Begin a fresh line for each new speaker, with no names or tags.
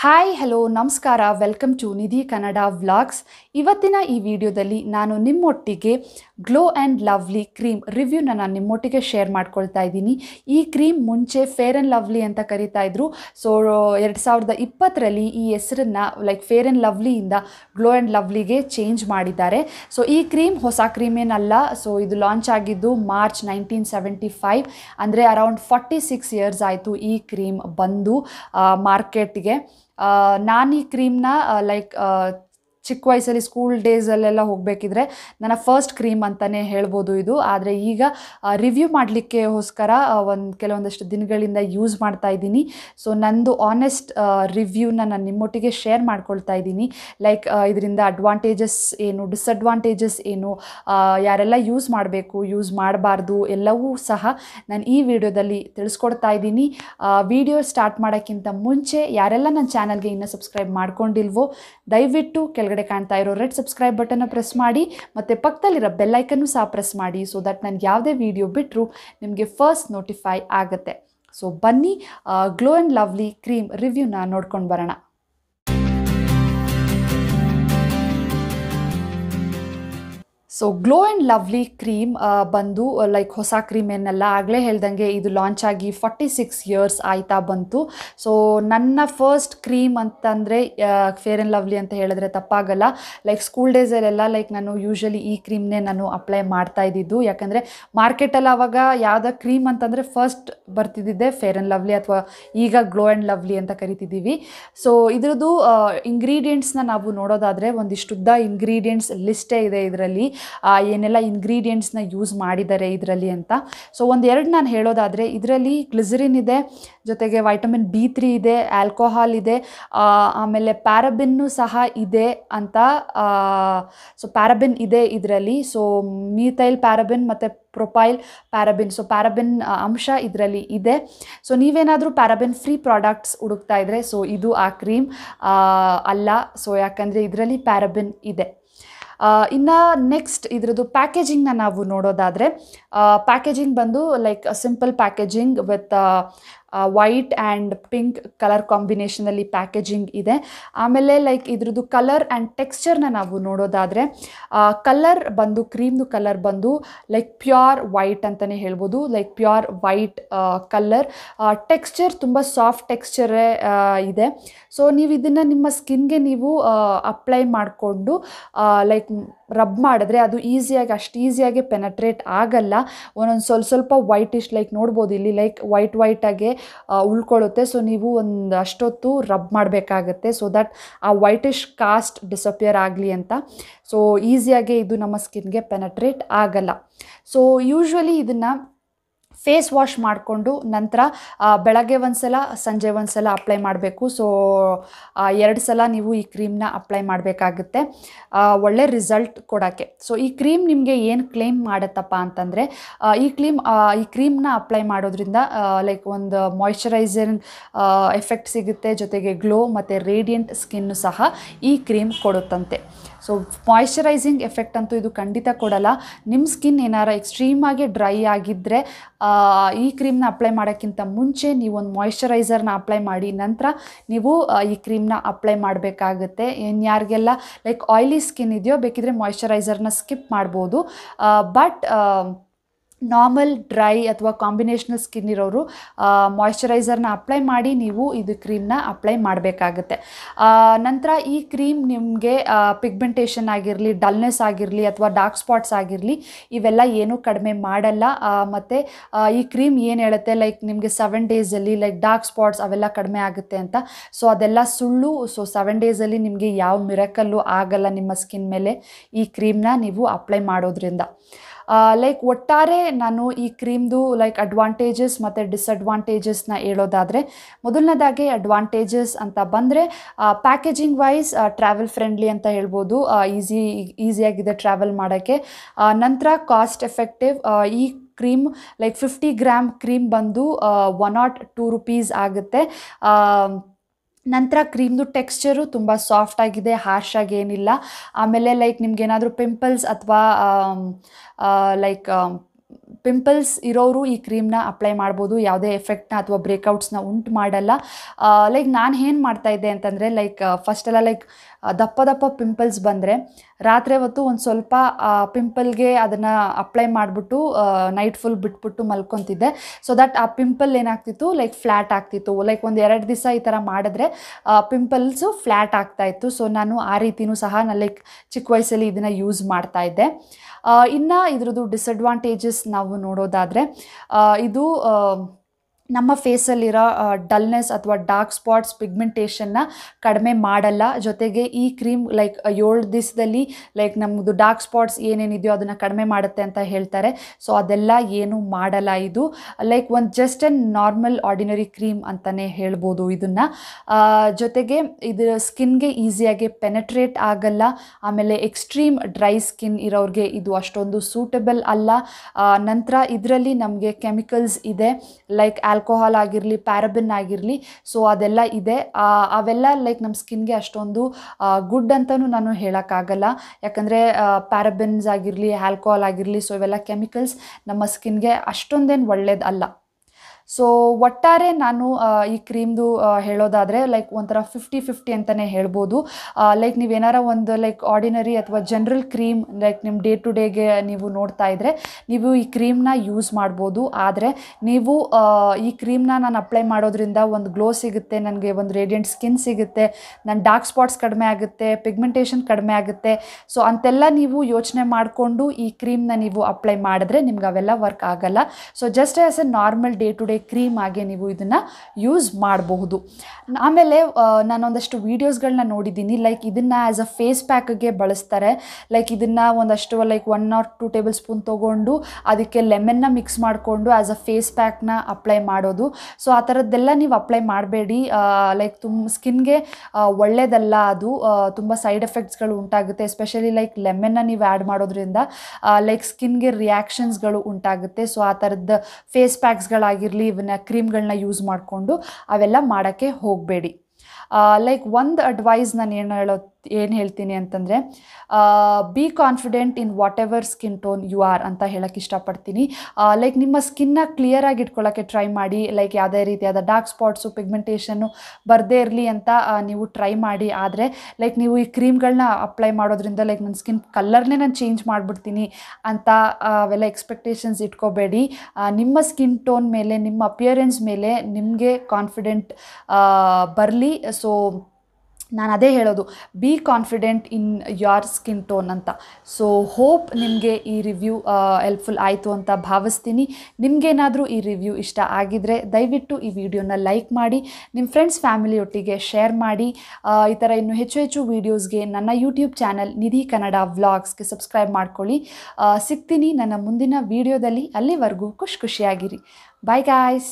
hi hello ನಮಸ್ಕಾರ welcome to Nidhi Kannada vlogs ಇವತ್ತಿನ ಈ ವಿಡಿಯೋದಲ್ಲಿ ನಾನು ನಿಮ್ಮೊಟ್ಟಿಗೆ ಗ್ಲೋ ಆ್ಯಂಡ್ ಲವ್ಲಿ ಕ್ರೀಮ್ ರಿವ್ಯೂನ ನಾನು ನಿಮ್ಮೊಟ್ಟಿಗೆ ಶೇರ್ ಮಾಡ್ಕೊಳ್ತಾ ಇದ್ದೀನಿ ಈ ಕ್ರೀಮ್ ಮುಂಚೆ ಫೇರ್ ಆ್ಯಂಡ್ ಲವ್ಲಿ ಅಂತ ಕರಿತಾ ಇದ್ರು ಸೊ ಎರಡು ಸಾವಿರದ ಇಪ್ಪತ್ತರಲ್ಲಿ ಈ ಹೆಸರನ್ನು ಲೈಕ್ ಫೇರ್ ಆ್ಯಂಡ್ ಲವ್ಲಿಯಿಂದ ಗ್ಲೋ ಆ್ಯಂಡ್ ಲವ್ಲಿಗೆ ಚೇಂಜ್ ಮಾಡಿದ್ದಾರೆ ಸೊ ಈ ಕ್ರೀಮ್ ಹೊಸ ಕ್ರೀಮ್ ಏನಲ್ಲ ಸೊ ಇದು ಲಾಂಚ್ ಆಗಿದ್ದು ಮಾರ್ಚ್ ನೈನ್ಟೀನ್ ಸೆವೆಂಟಿ ಫೈವ್ ಅಂದರೆ ಅರೌಂಡ್ ಫಾರ್ಟಿ ಸಿಕ್ಸ್ ಇಯರ್ಸ್ ಆಯಿತು ಈ ಕ್ರೀಮ್ ಬಂದು ಮಾರ್ಕೆಟ್ಗೆ नानी क्रीम ना लाइक ಚಿಕ್ಕ ವಯಸ್ಸಲ್ಲಿ ಸ್ಕೂಲ್ ಡೇಸಲ್ಲೆಲ್ಲ ಹೋಗಬೇಕಿದ್ರೆ ನನ್ನ ಫಸ್ಟ್ ಕ್ರೀಮ್ ಅಂತಲೇ ಹೇಳ್ಬೋದು ಇದು ಆದರೆ ಈಗ ರಿವ್ಯೂ ಮಾಡಲಿಕ್ಕೆಗೋಸ್ಕರ ಒಂದು ಕೆಲವೊಂದಷ್ಟು ದಿನಗಳಿಂದ ಯೂಸ್ ಮಾಡ್ತಾ ಇದ್ದೀನಿ ಸೊ ನಂದು ಆನೆಸ್ಟ್ ರಿವ್ಯೂನ ನಾನು ನಿಮ್ಮೊಟ್ಟಿಗೆ ಶೇರ್ ಮಾಡ್ಕೊಳ್ತಾ ಇದ್ದೀನಿ ಲೈಕ್ ಇದರಿಂದ ಅಡ್ವಾಂಟೇಜಸ್ ಏನು ಡಿಸ್ಅಡ್ವಾಂಟೇಜಸ್ ಏನು ಯಾರೆಲ್ಲ ಯೂಸ್ ಮಾಡಬೇಕು ಯೂಸ್ ಮಾಡಬಾರ್ದು ಎಲ್ಲವೂ ಸಹ ನಾನು ಈ ವಿಡಿಯೋದಲ್ಲಿ ತಿಳಿಸ್ಕೊಡ್ತಾ ಇದ್ದೀನಿ ವಿಡಿಯೋ ಸ್ಟಾರ್ಟ್ ಮಾಡೋಕ್ಕಿಂತ ಮುಂಚೆ ಯಾರೆಲ್ಲ ನನ್ನ ಚಾನಲ್ಗೆ ಇನ್ನೂ ಸಬ್ಸ್ಕ್ರೈಬ್ ಮಾಡ್ಕೊಂಡಿಲ್ವೋ ದಯವಿಟ್ಟು ಕೆಳಗಡೆ ಕೆಳಗಡೆ ಕಾಣ್ತಾ ಇರೋ ರೆಡ್ ಸಬ್ಸ್ಕ್ರೈಬ್ ಬಟನ್ನ ಪ್ರೆಸ್ ಮಾಡಿ ಮತ್ತು ಪಕ್ಕದಲ್ಲಿರೋ ಬೆಲ್ಲೈಕನ್ನು ಸಹ ಪ್ರೆಸ್ ಮಾಡಿ ಸೊ ದಟ್ ನಾನು ಯಾವುದೇ ವಿಡಿಯೋ ಬಿಟ್ಟರೂ ನಿಮಗೆ ಫಸ್ಟ್ ನೋಟಿಫೈ ಆಗುತ್ತೆ ಸೊ ಬನ್ನಿ ಗ್ಲೋ ಆ್ಯಂಡ್ ಲವ್ಲಿ ಕ್ರೀಮ್ ರಿವ್ಯೂನ ನೋಡ್ಕೊಂಡು ಬರೋಣ so glow and lovely cream ಬಂದು ಲೈಕ್ uh, ಹೊಸ ಕ್ರೀಮ್ ಏನಲ್ಲ ಆಗಲೇ ಹೇಳ್ದಂಗೆ ಇದು ಲಾಂಚ್ ಆಗಿ ಫಾರ್ಟಿ ಸಿಕ್ಸ್ ಇಯರ್ಸ್ ಆಯ್ತಾ ಬಂತು ಸೊ ನನ್ನ ಫಸ್ಟ್ ಕ್ರೀಮ್ ಅಂತಂದರೆ ಫೇರ್ ಆ್ಯಂಡ್ ಲವ್ಲಿ ಅಂತ ಹೇಳಿದ್ರೆ ತಪ್ಪಾಗಲ್ಲ ಲೈಕ್ ಸ್ಕೂಲ್ ಡೇಸಲ್ಲೆಲ್ಲ ಲೈಕ್ ನಾನು ಯೂಶಲಿ ಈ ಕ್ರೀಮ್ನೇ ನಾನು ಅಪ್ಲೈ ಮಾಡ್ತಾ ಇದ್ದಿದ್ದು ಯಾಕಂದರೆ ಮಾರ್ಕೆಟಲ್ಲಿ ಆವಾಗ ಯಾವುದೋ ಕ್ರೀಮ್ ಅಂತಂದರೆ ಫಸ್ಟ್ ಬರ್ತಿದ್ದಿದ್ದೆ ಫೇರ್ ಆ್ಯಂಡ್ ಲವ್ಲಿ ಅಥವಾ ಈಗ ಗ್ಲೋ ಆ್ಯಂಡ್ ಲವ್ಲಿ ಅಂತ ಕರಿತಿದ್ದೀವಿ ಸೊ ಇದ್ರದ್ದು ಇಂಗ್ರೀಡಿಯೆಂಟ್ಸ್ನ uh, ನಾವು ನೋಡೋದಾದರೆ ಒಂದಿಷ್ಟುದ್ದ ಇಂಗ್ರೀಡಿಯೆಂಟ್ಸ್ ಲಿಸ್ಟೇ ಇದೆ ಇದರಲ್ಲಿ ಏನೆಲ್ಲ ಇಂಗ್ರೀಡಿಯೆಂಟ್ಸ್ನ ಯೂಸ್ ಮಾಡಿದ್ದಾರೆ ಇದರಲ್ಲಿ ಅಂತ ಸೊ ಒಂದೆರಡು ನಾನು ಹೇಳೋದಾದರೆ ಇದರಲ್ಲಿ ಗ್ಲಿಸರಿನ್ ಇದೆ ಜೊತೆಗೆ ವೈಟಮಿನ್ ಬಿ ತ್ರೀ ಇದೆ ಆಲ್ಕೋಹಾಲ್ ಇದೆ ಆಮೇಲೆ ಪ್ಯಾರಬಿನ್ನು ಸಹ ಇದೆ ಅಂತ ಸೊ ಪ್ಯಾರಬಿನ್ ಇದೆ ಇದರಲ್ಲಿ ಸೊ ಮೀಥೈಲ್ ಪ್ಯಾರಬಿನ್ ಮತ್ತು ಪ್ರೊಪೈಲ್ ಪ್ಯಾರಬಿನ್ ಸೊ ಪ್ಯಾರಬಿನ್ ಅಂಶ ಇದರಲ್ಲಿ ಇದೆ ಸೊ ನೀವೇನಾದರೂ ಪ್ಯಾರಬಿನ್ ಫ್ರೀ ಪ್ರಾಡಕ್ಟ್ಸ್ ಹುಡುಕ್ತಾ ಇದ್ದರೆ ಸೊ ಇದು ಆ ಕ್ರೀಮ್ ಅಲ್ಲ ಸೊ ಯಾಕಂದರೆ ಇದರಲ್ಲಿ ಪ್ಯಾರಬಿನ್ ಇದೆ ಇನ್ನು ನೆಕ್ಸ್ಟ್ ಇದ್ರದ್ದು ಪ್ಯಾಕೇಜಿಂಗ್ನ ನಾವು ನೋಡೋದಾದರೆ ಪ್ಯಾಕೇಜಿಂಗ್ ಬಂದು like simple packaging with white and pink colour ಕಾಂಬಿನೇಷನಲ್ಲಿ ಪ್ಯಾಕೇಜಿಂಗ್ ಇದೆ ಆಮೇಲೆ ಲೈಕ್ ಇದ್ರದ್ದು ಕಲರ್ ಆ್ಯಂಡ್ ಟೆಕ್ಸ್ಚರ್ನ ನಾವು ನೋಡೋದಾದರೆ ಕಲರ್ ಬಂದು ಕ್ರೀಮ್ದು ಕಲರ್ ಬಂದು ಲೈಕ್ ಪ್ಯೂರ್ ವೈಟ್ ಅಂತಲೇ ಹೇಳ್ಬೋದು like pure white colour texture ತುಂಬ ಸಾಫ್ಟ್ ಟೆಕ್ಸ್ಚರೇ ಇದೆ ಸೊ ನೀವು ಇದನ್ನು ನಿಮ್ಮ ಸ್ಕಿನ್ಗೆ ನೀವು ಅಪ್ಲೈ ಮಾಡಿಕೊಂಡು ಲೈಕ್ ರಬ್ ಮಾಡಿದ್ರೆ ಅದು ಈಸಿಯಾಗಿ ಅಷ್ಟು ಈಸಿಯಾಗಿ ಪೆನಟ್ರೇಟ್ ಆಗಲ್ಲ ಒಂದೊಂದು ಸ್ವಲ್ಪ ಸ್ವಲ್ಪ ವೈಟಿಷ್ ಲೈಕ್ ನೋಡ್ಬೋದು ಇಲ್ಲಿ ಲೈಕ್ ವೈಟ್ ವೈಟಾಗೆ ಉಳ್ಕೊಳ್ಳುತ್ತೆ ಸೊ ನೀವು ಒಂದು ಅಷ್ಟೊತ್ತು ರಬ್ ಮಾಡಬೇಕಾಗತ್ತೆ ಸೊ ದಟ್ ಆ ವೈಟಿಷ್ ಕಾಸ್ಟ್ ಡಿಸಪಿಯರ್ ಆಗಲಿ ಅಂತ ಸೊ ಈಸಿಯಾಗೆ ಇದು ನಮ್ಮ ಸ್ಕಿನ್ಗೆ ಪೆನಟ್ರೇಟ್ ಆಗಲ್ಲ ಸೊ ಯೂಶ್ವಲಿ ಇದನ್ನು ಫೇಸ್ ವಾಶ್ ಮಾಡಿಕೊಂಡು ನಂತರ ಬೆಳಗ್ಗೆ ಒಂದು ಸಲ ಸಂಜೆ ಒಂದು ಸಲ ಅಪ್ಲೈ ಮಾಡಬೇಕು ಸೊ ಎರಡು ಸಲ ನೀವು ಈ ಕ್ರೀಮ್ನ ಅಪ್ಲೈ ಮಾಡಬೇಕಾಗುತ್ತೆ ಒಳ್ಳೆ ರಿಸಲ್ಟ್ ಕೊಡೋಕ್ಕೆ ಸೊ ಈ ಕ್ರೀಮ್ ನಿಮಗೆ ಏನು ಕ್ಲೇಮ್ ಮಾಡುತ್ತಪ್ಪ ಅಂತಂದರೆ ಈ ಕ್ಲೀಮ್ ಈ ಕ್ರೀಮ್ನ ಅಪ್ಲೈ ಮಾಡೋದ್ರಿಂದ ಲೈಕ್ ಒಂದು ಮಾಯಶ್ಚರೈಸರ್ ಎಫೆಕ್ಟ್ ಸಿಗುತ್ತೆ ಜೊತೆಗೆ ಗ್ಲೋ ಮತ್ತು ರೇಡಿಯಂಟ್ ಸ್ಕಿನ್ನು ಸಹ ಈ ಕ್ರೀಮ್ ಕೊಡುತ್ತಂತೆ ಸೊ ಮಾಯ್ಶ್ಚರೈಸಿಂಗ್ ಎಫೆಕ್ಟ್ ಅಂತೂ ಇದು ಖಂಡಿತ ಕೊಡಲ್ಲ ನಿಮ್ಮ ಸ್ಕಿನ್ ಏನಾರ ಎಕ್ಸ್ಟ್ರೀಮಾಗಿ ಡ್ರೈ ಆಗಿದ್ದರೆ ಈ ಕ್ರೀಮ್ನ ಅಪ್ಲೈ ಮಾಡೋಕ್ಕಿಂತ ಮುಂಚೆ ನೀವೊಂದು ಮಾಯ್ಶ್ಚರೈಸರ್ನ ಅಪ್ಲೈ ಮಾಡಿ ನಂತರ ನೀವು ಈ ಕ್ರೀಮ್ನ ಅಪ್ಲೈ ಮಾಡಬೇಕಾಗುತ್ತೆ ಇನ್ಯಾರಿಗೆಲ್ಲ ಲೈಕ್ ಆಯ್ಲಿ ಸ್ಕಿನ್ ಇದೆಯೋ ಬೇಕಿದ್ರೆ ಮಾಯ್ಶ್ಚರೈಸರ್ನ ಸ್ಕಿಪ್ ಮಾಡ್ಬೋದು ಬಟ್ ನಾರ್ಮಲ್ ಡ್ರೈ ಅಥವಾ ಕಾಂಬಿನೇಷನಲ್ ಸ್ಕಿನ್ ಇರೋರು ಮಾಯ್ಶ್ಚರೈಸರ್ನ ಅಪ್ಲೈ ಮಾಡಿ ನೀವು ಇದು ಕ್ರೀಮ್ನ ಅಪ್ಲೈ ಮಾಡಬೇಕಾಗತ್ತೆ ನಂತರ ಈ ಕ್ರೀಮ್ ನಿಮಗೆ ಪಿಗ್ಮೆಂಟೇಷನ್ ಆಗಿರಲಿ ಡಲ್ನೆಸ್ ಆಗಿರಲಿ ಅಥವಾ ಡಾರ್ಕ್ ಸ್ಪಾಟ್ಸ್ ಆಗಿರಲಿ ಇವೆಲ್ಲ ಏನೂ ಕಡಿಮೆ ಮಾಡಲ್ಲ ಮತ್ತು ಈ ಕ್ರೀಮ್ ಏನು ಹೇಳುತ್ತೆ ಲೈಕ್ ನಿಮಗೆ ಸೆವೆನ್ ಡೇಸಲ್ಲಿ ಲೈಕ್ ಡಾರ್ಕ್ ಸ್ಪಾಟ್ಸ್ ಅವೆಲ್ಲ ಕಡಿಮೆ ಆಗುತ್ತೆ ಅಂತ ಸೊ ಅದೆಲ್ಲ ಸುಳ್ಳು ಸೊ ಸೆವೆನ್ ಡೇಸಲ್ಲಿ ನಿಮಗೆ ಯಾವ ಮಿರಕಲ್ಲು ಆಗಲ್ಲ ನಿಮ್ಮ ಸ್ಕಿನ್ ಮೇಲೆ ಈ ಕ್ರೀಮ್ನ ನೀವು ಅಪ್ಲೈ ಮಾಡೋದ್ರಿಂದ ಲೈಕ್ ಒಟ್ಟಾರೆ ನಾನು ಈ ಕ್ರೀಮ್ದು ಲೈಕ್ ಅಡ್ವಾಂಟೇಜಸ್ ಮತ್ತು ಡಿಸ್ಅಡ್ವಾಂಟೇಜಸ್ನ ಹೇಳೋದಾದರೆ ಮೊದಲನೇದಾಗಿ ಅಡ್ವಾಂಟೇಜಸ್ ಅಂತ ಬಂದರೆ ಪ್ಯಾಕೇಜಿಂಗ್ ವೈಸ್ ಟ್ರಾವೆಲ್ ಫ್ರೆಂಡ್ಲಿ ಅಂತ ಹೇಳ್ಬೋದು ಈಸಿ ಈಸಿಯಾಗಿದೆ ಟ್ರಾವೆಲ್ ಮಾಡೋಕ್ಕೆ ನಂತರ ಕಾಸ್ಟ್ ಎಫೆಕ್ಟಿವ್ ಈ cream like fifty gram cream ಬಂದು ಒನ್ ನಾಟ್ ಟೂ ರುಪೀಸ್ ಆಗುತ್ತೆ ನಂತರ ಕ್ರೀಮ್ದು ಟೆಕ್ಸ್ಚರು ತುಂಬ ಸಾಫ್ಟ್ ಆಗಿದೆ ಹಾರ್ಶ್ ಆಗಿ ಏನಿಲ್ಲ ಆಮೇಲೆ ಲೈಕ್ ನಿಮ್ಗೇನಾದರೂ ಪಿಂಪಲ್ಸ್ ಅಥವಾ ಲೈಕ್ ಪಿಂಪಲ್ಸ್ ಇರೋರು ಈ ಕ್ರೀಮ್ನ ಅಪ್ಲೈ ಮಾಡ್ಬೋದು ಯಾವುದೇ ಎಫೆಕ್ಟ್ನ ಅಥವಾ ಬ್ರೇಕೌಟ್ಸ್ನ ಉಂಟು ಮಾಡಲ್ಲ ಲೈಕ್ ನಾನು ಏನು ಮಾಡ್ತಾಯಿದ್ದೆ ಅಂತಂದರೆ ಲೈಕ್ ಫಸ್ಟೆಲ್ಲ ಲೈಕ್ ದಪ್ಪ ದಪ್ಪ ಪಿಂಪಲ್ಸ್ ಬಂದರೆ ರಾತ್ರಿ ಹೊತ್ತು ಒಂದು ಸ್ವಲ್ಪ ಪಿಂಪಲ್ಗೆ ಅದನ್ನು ಅಪ್ಲೈ ಮಾಡಿಬಿಟ್ಟು ನೈಟ್ ಫುಲ್ ಬಿಟ್ಬಿಟ್ಟು ಮಲ್ಕೊತಿದ್ದೆ ಸೊ ದಟ್ ಆ ಪಿಂಪಲ್ ಏನಾಗ್ತಿತ್ತು ಲೈಕ್ ಫ್ಲ್ಯಾಟ್ ಆಗ್ತಿತ್ತು ಲೈಕ್ ಒಂದು ಎರಡು ದಿವಸ ಈ ಥರ ಮಾಡಿದ್ರೆ ಪಿಂಪಲ್ಸು ಫ್ಲ್ಯಾಟ್ ಆಗ್ತಾಯಿತ್ತು ಸೊ ನಾನು ಆ ರೀತಿಯೂ ಸಹ ನಾನು ಲೈಕ್ ಚಿಕ್ಕ ವಯಸ್ಸಲ್ಲಿ ಇದನ್ನು ಯೂಸ್ ಮಾಡ್ತಾ ಇದ್ದೆ ಇನ್ನು ಇದ್ರದ್ದು ಡಿಸ್ಅಡ್ವಾಂಟೇಜಸ್ ನಾವು ನೋಡೋದಾದರೆ ಇದು ನಮ್ಮ ಫೇಸಲ್ಲಿರೋ ಡಲ್ನೆಸ್ ಅಥವಾ ಡಾರ್ಕ್ ಸ್ಪಾಟ್ಸ್ ಪಿಗ್ಮೆಂಟೇಷನ್ನ ಕಡಿಮೆ ಮಾಡಲ್ಲ ಜೊತೆಗೆ ಈ ಕ್ರೀಮ್ ಲೈಕ್ ಏಳು ದಿವಸದಲ್ಲಿ ಲೈಕ್ ನಮ್ಮದು ಡಾರ್ಕ್ ಸ್ಪಾಟ್ಸ್ ಏನೇನಿದೆಯೋ ಅದನ್ನು ಕಡಿಮೆ ಮಾಡುತ್ತೆ ಅಂತ ಹೇಳ್ತಾರೆ ಸೊ ಅದೆಲ್ಲ ಏನು ಮಾಡಲ್ಲ ಇದು ಲೈಕ್ ಒಂದು just and normal ordinary cream ಅಂತಲೇ ಹೇಳ್ಬೋದು ಇದನ್ನು ಜೊತೆಗೆ ಇದು ಸ್ಕಿನ್ಗೆ ಈಸಿಯಾಗಿ ಪೆನೆಟ್ರೇಟ್ ಆಗಲ್ಲ ಆಮೇಲೆ ಎಕ್ಸ್ಟ್ರೀಮ್ ಡ್ರೈ ಸ್ಕಿನ್ ಇರೋರಿಗೆ ಇದು ಅಷ್ಟೊಂದು ಸೂಟಬಲ್ ಅಲ್ಲ ನಂತರ ಇದರಲ್ಲಿ ನಮಗೆ ಕೆಮಿಕಲ್ಸ್ ಇದೆ ಲೈಕ್ ಆಲ್ಕೋಹಾಲ್ ಆಗಿರಲಿ ಪ್ಯಾರಬಿನ್ ಆಗಿರಲಿ ಸೊ ಅದೆಲ್ಲ ಇದೆ ಅವೆಲ್ಲ ಲೈಕ್ ನಮ್ಮ ಸ್ಕಿನ್ಗೆ ಅಷ್ಟೊಂದು ಗುಡ್ ಅಂತಲೂ ನಾನು ಹೇಳೋಕ್ಕಾಗಲ್ಲ ಯಾಕಂದರೆ ಪ್ಯಾರಬಿನ್ಸ್ ಆಗಿರಲಿ ಆಲ್ಕೋಹಾಲ್ ಆಗಿರಲಿ ಸೊ ಇವೆಲ್ಲ ಕೆಮಿಕಲ್ಸ್ ನಮ್ಮ ಸ್ಕಿನ್ಗೆ ಅಷ್ಟೊಂದೇನು ಒಳ್ಳೇದಲ್ಲ ಸೊ ಒಟ್ಟಾರೆ ನಾನು ಈ ಕ್ರೀಮ್ದು ಹೇಳೋದಾದರೆ ಲೈಕ್ ಒಂಥರ ಫಿಫ್ಟಿ ಫಿಫ್ಟಿ ಅಂತಲೇ ಹೇಳ್ಬೋದು ಲೈಕ್ ನೀವೇನಾರ ಒಂದು ಲೈಕ್ ಆರ್ಡಿನರಿ ಅಥವಾ ಜನರಲ್ ಕ್ರೀಮ್ ಲೈಕ್ ನಿಮ್ಮ ಡೇ ಟು ಡೇಗೆ ನೀವು ನೋಡ್ತಾ ಇದ್ದರೆ ನೀವು ಈ ಕ್ರೀಮ್ನ ಯೂಸ್ ಮಾಡ್ಬೋದು ಆದರೆ ನೀವು ಈ ಕ್ರೀಮ್ನ ನಾನು ಅಪ್ಲೈ ಮಾಡೋದ್ರಿಂದ ಒಂದು ಗ್ಲೋ ಸಿಗುತ್ತೆ ನನಗೆ ಒಂದು ರೇಡಿಯಂಟ್ ಸ್ಕಿನ್ ಸಿಗುತ್ತೆ ನನ್ನ ಡಾರ್ಕ್ ಸ್ಪಾಟ್ಸ್ ಕಡಿಮೆ ಆಗುತ್ತೆ ಪಿಗ್ಮೆಂಟೇಷನ್ ಕಡಿಮೆ ಆಗುತ್ತೆ ಸೊ ಅಂತೆಲ್ಲ ನೀವು ಯೋಚನೆ ಮಾಡಿಕೊಂಡು ಈ ಕ್ರೀಮ್ನ ನೀವು ಅಪ್ಲೈ ಮಾಡಿದ್ರೆ ನಿಮ್ಗೆ ಅವೆಲ್ಲ ವರ್ಕ್ ಆಗಲ್ಲ so just as a normal day to day cream ಆಗಿ ನೀವು ಇದನ್ನು ಯೂಸ್ ಮಾಡಬಹುದು ಆಮೇಲೆ ನಾನೊಂದಷ್ಟು ವೀಡಿಯೋಸ್ಗಳನ್ನ ನೋಡಿದ್ದೀನಿ ಲೈಕ್ ಇದನ್ನು ಆ್ಯಸ್ ಅ ಫೇಸ್ ಪ್ಯಾಕ್ಗೆ ಬಳಸ್ತಾರೆ ಲೈಕ್ ಇದನ್ನು ಒಂದಷ್ಟು like one or two tablespoon ತೊಗೊಂಡು ಅದಕ್ಕೆ ಲೆಮನ್ನ ಮಿಕ್ಸ್ ಮಾಡಿಕೊಂಡು ಆ್ಯಸ್ ಅ ಫೇಸ್ ಪ್ಯಾಕ್ನ ಅಪ್ಲೈ ಮಾಡೋದು ಸೊ ಆ ಥರದ್ದೆಲ್ಲ ನೀವು ಅಪ್ಲೈ ಮಾಡಬೇಡಿ ಲೈಕ್ ತುಂಬ ಸ್ಕಿನ್ಗೆ ಒಳ್ಳೆಯದಲ್ಲ ಅದು ತುಂಬ ಸೈಡ್ ಎಫೆಕ್ಟ್ಸ್ಗಳು ಉಂಟಾಗುತ್ತೆ ಎಸ್ಪೆಷಲಿ ಲೈಕ್ ಲೆಮನ್ನ ನೀವು ಆ್ಯಡ್ ಮಾಡೋದ್ರಿಂದ ಲೈಕ್ ಸ್ಕಿನ್ಗೆ ರಿಯಾಕ್ಷನ್ಸ್ಗಳು ಉಂಟಾಗುತ್ತೆ ಸೊ ಆ ಥರದ್ದು ಫೇಸ್ ಪ್ಯಾಕ್ಸ್ಗಳಾಗಿರಲಿ ಇವನ್ನ ಕ್ರೀಮ್ಗಳನ್ನ ಯೂಸ್ ಮಾಡಿಕೊಂಡು ಅವೆಲ್ಲ ಮಾಡೋಕ್ಕೆ ಹೋಗಬೇಡಿ ಲೈಕ್ ಒಂದು ಅಡ್ವೈಸ್ ನಾನು ಏನು ಹೇಳೋ ಏನು ಹೇಳ್ತೀನಿ ಅಂತಂದರೆ be confident in whatever skin tone you are ಅಂತ ಹೇಳೋಕ್ಕೆ ಇಷ್ಟಪಡ್ತೀನಿ ಲೈಕ್ ನಿಮ್ಮ ಸ್ಕಿನ್ನ ಕ್ಲಿಯರಾಗಿ ಇಟ್ಕೊಳ್ಳೋಕ್ಕೆ ಟ್ರೈ ಮಾಡಿ ಲೈಕ್ ಯಾವುದೇ ರೀತಿಯಾದ ಡಾರ್ಕ್ ಸ್ಪಾಟ್ಸು ಪಿಗ್ಮೆಂಟೇಷನ್ನು ಬರದೇ ಇರಲಿ ಅಂತ ನೀವು ಟ್ರೈ ಮಾಡಿ ಆದರೆ ಲೈಕ್ ನೀವು ಈ ಕ್ರೀಮ್ಗಳನ್ನ ಅಪ್ಲೈ ಮಾಡೋದ್ರಿಂದ ಲೈಕ್ ನನ್ನ ಸ್ಕಿನ್ ಕಲರ್ನೇ ನಾನು ಚೇಂಜ್ ಮಾಡಿಬಿಡ್ತೀನಿ ಅಂತ ಅವೆಲ್ಲ ಎಕ್ಸ್ಪೆಕ್ಟೇಷನ್ಸ್ ಇಟ್ಕೋಬೇಡಿ ನಿಮ್ಮ ಸ್ಕಿನ್ ಟೋನ್ ಮೇಲೆ ನಿಮ್ಮ ಅಪಿಯರೆನ್ಸ್ ಮೇಲೆ ನಿಮಗೆ ಕಾನ್ಫಿಡೆಂಟ್ ಬರಲಿ ಸೊ ನಾನು ಅದೇ ಹೇಳೋದು be confident in your skin tone ಅಂತ ಸೊ ಹೋಪ್ ನಿಮಗೆ ಈ ರಿವ್ಯೂ ಹೆಲ್ಪ್ಫುಲ್ ಆಯಿತು ಅಂತ ಭಾವಿಸ್ತೀನಿ ನಿಮಗೇನಾದರೂ ಈ ರಿವ್ಯೂ ಇಷ್ಟ ಆಗಿದ್ದರೆ ದಯವಿಟ್ಟು ಈ ವಿಡಿಯೋನ ಲೈಕ್ ಮಾಡಿ ನಿಮ್ಮ ಫ್ರೆಂಡ್ಸ್ ಫ್ಯಾಮಿಲಿಯೊಟ್ಟಿಗೆ ಶೇರ್ ಮಾಡಿ ಈ ಥರ ಇನ್ನೂ ಹೆಚ್ಚು ಹೆಚ್ಚು ವೀಡಿಯೋಸ್ಗೆ ನನ್ನ ಯೂಟ್ಯೂಬ್ ಚಾನಲ್ ನಿಧಿ ಕನ್ನಡ ವ್ಲಾಗ್ಸ್ಗೆ ಸಬ್ಸ್ಕ್ರೈಬ್ ಮಾಡ್ಕೊಳ್ಳಿ ಸಿಗ್ತೀನಿ ನನ್ನ ಮುಂದಿನ ವೀಡಿಯೋದಲ್ಲಿ ಅಲ್ಲಿವರೆಗೂ ಖುಷಿ ಖುಷಿಯಾಗಿರಿ ಬಾಯ್ ಗಾಯ್ಸ್